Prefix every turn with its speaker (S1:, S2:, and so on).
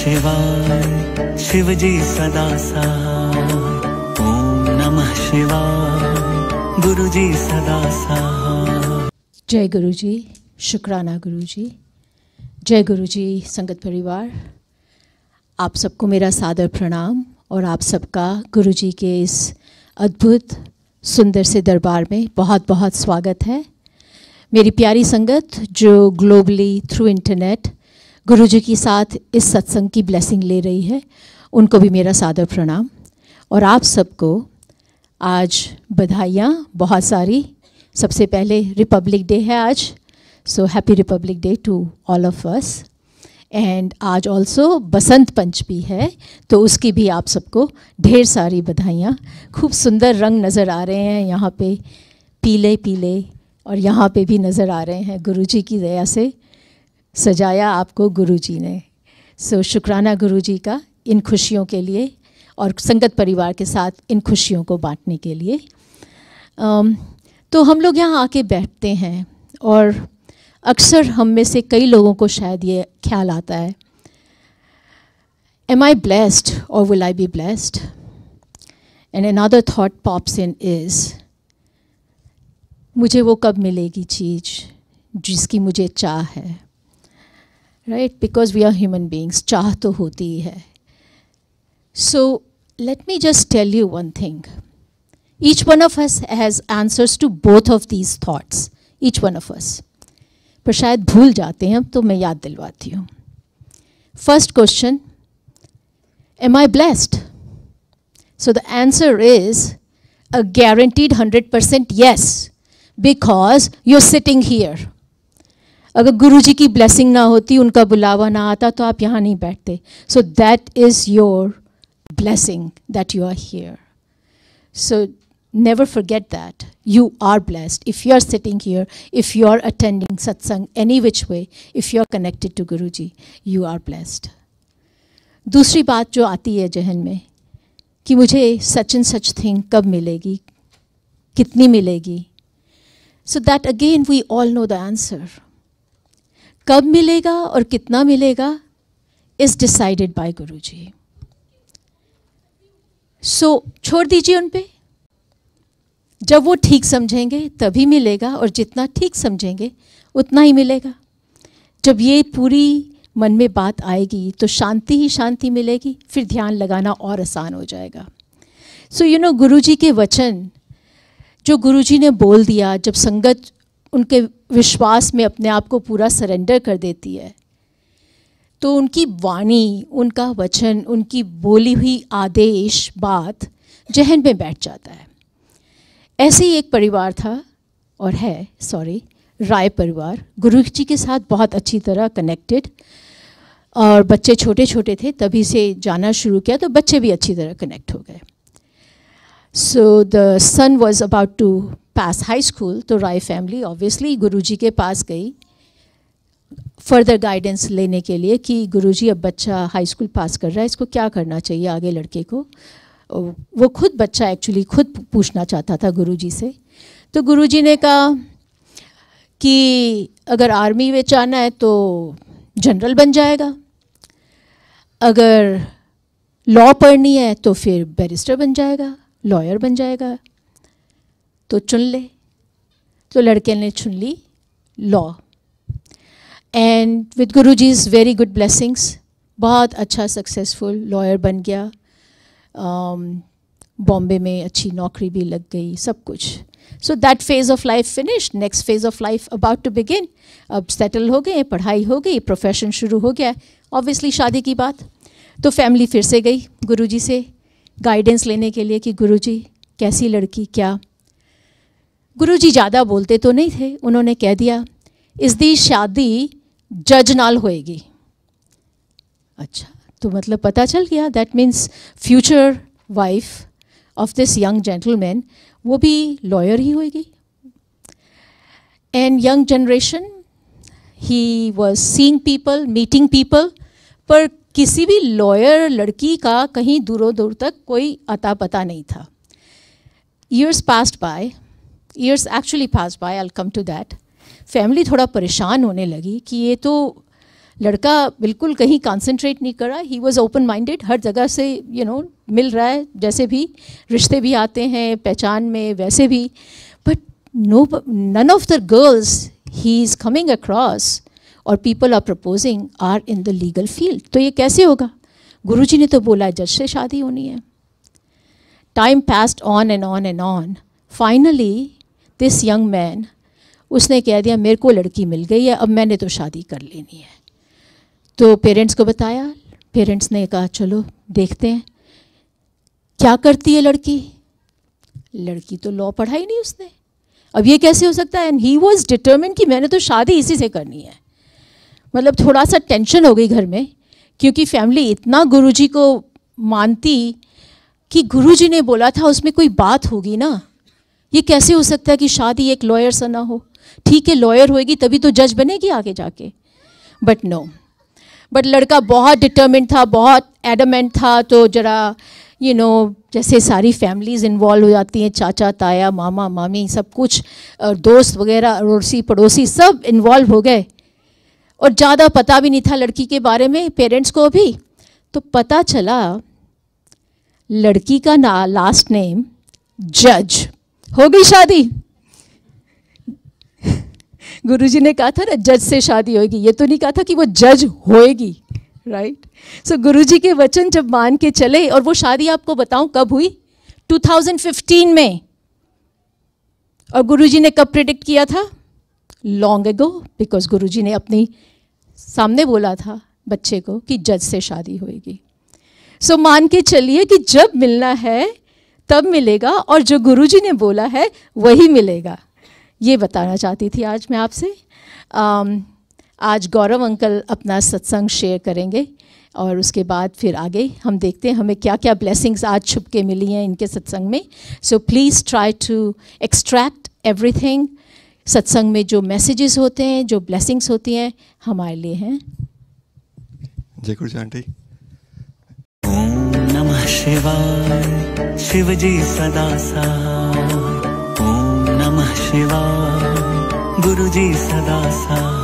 S1: शिवाय शिवजी सदा सहाय ओम नमः शिवाय गुरुजी सदा सहाय जय गुरु जी शुक्राना गुरु जी जय गुरु जी संगत परिवार आप सबको मेरा सादर प्रणाम और आप सबका गुरु जी के इस अद्भुत सुंदर से दरबार में बहुत बहुत स्वागत है मेरी प्यारी संगत जो ग्लोबली थ्रू इंटरनेट गुरु जी की साथ इस सत्संग की ब्लेसिंग ले रही है उनको भी मेरा सादर प्रणाम और आप सबको आज बधाइयाँ बहुत सारी सबसे पहले रिपब्लिक डे है आज so happy republic day to all of us and आज ऑल्सो बसंत पंचमी है तो उसकी भी आप सबको ढेर सारी बधाइयाँ खूब सुंदर रंग नज़र आ रहे हैं यहाँ पे पीले पीले और यहाँ पे भी नज़र आ रहे हैं गुरु जी की दया से सजाया आपको गुरुजी ने सो so, शुक्राना गुरुजी का इन खुशियों के लिए और संगत परिवार के साथ इन खुशियों को बांटने के लिए um, तो हम लोग यहाँ आके बैठते हैं और अक्सर हम में से कई लोगों को शायद ये ख्याल आता है एम आई ब्लेस्ड और will I be blessed and another thought pops in is मुझे वो कब मिलेगी चीज़ जिसकी मुझे चाह है right? Because we are human beings, चाह तो होती है. So let me just tell you one thing. Each one of us has answers to both of these thoughts. Each one of us. पर शायद भूल जाते हैं तो मैं याद दिलवाती First question Am I blessed? So the answer is a guaranteed 100% yes, because you're sitting here. अगर गुरु जी की ब्लेसिंग ना होती उनका बुलावा ना आता तो आप यहाँ नहीं बैठते so that is your blessing that you are here so never forget that you are blessed if you are sitting here if you are attending satsang any which way if you are connected to guru ji you are blessed दूसरी बात जो आती है जहन में कि मुझे such and such thing कब मिलेगी कितनी मिलेगी so that again we all know the answer कब मिलेगा और कितना मिलेगा इज डिसाइडेड बाय गुरु जी सो so, छोड़ दीजिए उन पे जब वो ठीक समझेंगे तभी मिलेगा और जितना ठीक समझेंगे उतना ही मिलेगा जब ये पूरी मन में बात आएगी तो शांति ही शांति मिलेगी फिर ध्यान लगाना और आसान हो जाएगा सो यू नो गुरु जी के वचन जो गुरु जी ने बोल दिया जब संगत उनके विश्वास में अपने आप को पूरा सरेंडर कर देती है तो उनकी वाणी उनका वचन उनकी बोली हुई आदेश बात जहन में बैठ जाता है ऐसे ही एक परिवार था और है सॉरी राय परिवार गुरु जी के साथ बहुत अच्छी तरह कनेक्टेड और बच्चे छोटे छोटे थे तभी से जाना शुरू किया तो बच्चे भी अच्छी तरह कनेक्ट हो गए so the son was about to pass high school तो राय फैमिली ऑब्वियसली गुरुजी के पास गई फर्दर गाइडेंस लेने के लिए कि गुरुजी अब बच्चा हाई स्कूल पास कर रहा है इसको क्या करना चाहिए आगे लड़के को वो खुद बच्चा एक्चुअली खुद पूछना चाहता था गुरुजी से तो गुरुजी ने कहा कि अगर आर्मी में जाना है तो जनरल बन जाएगा अगर लॉ पढ़नी है तो फिर बैरिस्टर बन जाएगा लॉयर बन जाएगा तो चुन ले तो लड़के ने चुन ली law and with guru ji is very good blessings बहुत अच्छा सक्सेसफुल लॉयर बन गया बॉम्बे um, में अच्छी नौकरी भी लग गई सब कुछ so that phase of life finish next phase of life about to begin अब सेटल हो गए पढ़ाई हो गई प्रोफेशन शुरू हो गया ऑब्वियसली शादी की बात तो फैमिली फिर से गई गुरुजी से गाइडेंस लेने के लिए कि गुरुजी कैसी लड़की क्या गुरुजी ज़्यादा बोलते तो नहीं थे उन्होंने कह दिया इसकी शादी जज नाल होएगी अच्छा तो मतलब पता चल गया that means future wife of this young gentleman वो भी लॉयर ही होएगी एंड यंग जनरेशन ही was seeing people meeting people पर किसी भी लॉयर लड़की का कहीं दूरों दूर तक कोई अता पता नहीं था years passed by years actually pass by I come to that family थोड़ा परेशान होने लगी कि ये तो लड़का बिल्कुल कहीं कंसंट्रेट नहीं कर रहा ही वॉज़ ओपन माइंडेड हर जगह से यू you नो know, मिल रहा है जैसे भी रिश्ते भी आते हैं पहचान में वैसे भी but no none of the girls he is coming across और people are proposing are in the legal field तो ये कैसे होगा जी ने तो बोला जज से शादी होनी है time passed on and on and on finally this young man उसने कह दिया मेरे को लड़की मिल गई है अब मैंने तो शादी कर लेनी है तो पेरेंट्स को बताया पेरेंट्स ने कहा चलो देखते हैं क्या करती है लड़की लड़की तो लॉ पढ़ा ही नहीं उसने अब ये कैसे हो सकता है एंड ही वॉज डिटर्मिन कि मैंने तो शादी इसी से करनी है मतलब थोड़ा सा टेंशन हो गई घर में क्योंकि फैमिली इतना गुरुजी को मानती कि गुरुजी ने बोला था उसमें कोई बात होगी ना ये कैसे हो सकता है कि शादी एक लॉयर सा ना हो ठीक है लॉयर होएगी तभी तो जज बनेगी आगे जाके बट नो बट लड़का बहुत डिटर्मेंट था बहुत एडमेंट था तो जरा यू नो जैसे सारी फैमिलीज इन्वॉल्व हो जाती हैं चाचा ताया मामा मामी सब कुछ और दोस्त वगैरह अड़ोसी पड़ोसी सब इन्वॉल्व हो गए और ज़्यादा पता भी नहीं था लड़की के बारे में पेरेंट्स को भी तो पता चला लड़की का ना लास्ट नेम जज हो गई शादी गुरुजी ने कहा था ना जज से शादी होगी ये तो नहीं कहा था कि वो जज होएगी राइट सो गुरुजी के वचन जब मान के चले और वो शादी आपको बताऊं कब हुई 2015 में और गुरुजी ने कब प्रिडिक्ट किया था लॉन्ग एगो बिकॉज गुरुजी ने अपनी सामने बोला था बच्चे को कि जज से शादी होएगी सो so, मान के चलिए कि जब मिलना है तब मिलेगा और जो गुरुजी ने बोला है वही मिलेगा ये बताना चाहती थी आज मैं आपसे आज गौरव अंकल अपना सत्संग शेयर करेंगे और उसके बाद फिर आगे हम देखते हैं हमें क्या क्या ब्लेसिंग्स आज छुप के मिली हैं इनके सत्संग में so please try to extract everything सत्संग में जो मैसेजेस होते हैं जो ब्लेसिंग्स होती हैं हमारे लिए हैं जय गुरु आंटी शिवाय शिवजी सदा साय ओम नमः शिवाय गुरु सदा साय